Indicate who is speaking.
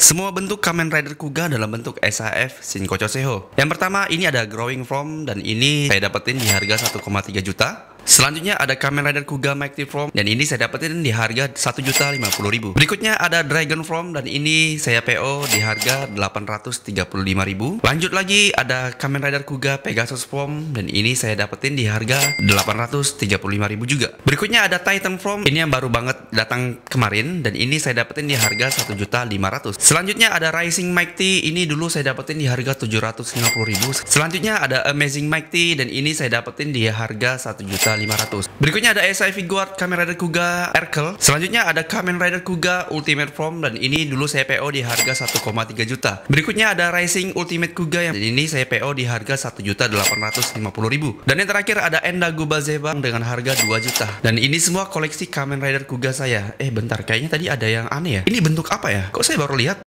Speaker 1: Semua bentuk Kamen Rider Kuga dalam bentuk SHF Shinkocho Seho. Yang pertama ini ada Growing From dan ini saya dapetin di harga 1,3 juta. Selanjutnya ada Kamen Rider kuga mighty From dan ini saya dapetin di harga 1.050.000. Berikutnya ada Dragon From dan ini saya PO di harga 835.000. Lanjut lagi ada Kamen Rider Kuga Pegasus From dan ini saya dapetin di harga 835.000 juga. Berikutnya ada Titan From, Ini yang baru banget datang kemarin dan ini saya dapetin di harga 1.500. Selanjutnya ada Rising Mighty. Ini dulu saya dapetin di harga 750.000. Selanjutnya ada Amazing Mighty dan ini saya dapetin di harga satu juta 500. Berikutnya ada SIV Guard Kamen Rider Kuga Erkel. Selanjutnya ada Kamen Rider Kuga Ultimate Form dan ini dulu saya PO di harga 1,3 juta. Berikutnya ada Rising Ultimate Kuga yang ini saya PO di harga satu juta ribu. Dan yang terakhir ada Endago Bazebang dengan harga 2 juta. Dan ini semua koleksi Kamen Rider Kuga saya. Eh bentar, kayaknya tadi ada yang aneh ya. Ini bentuk apa ya? Kok saya baru lihat?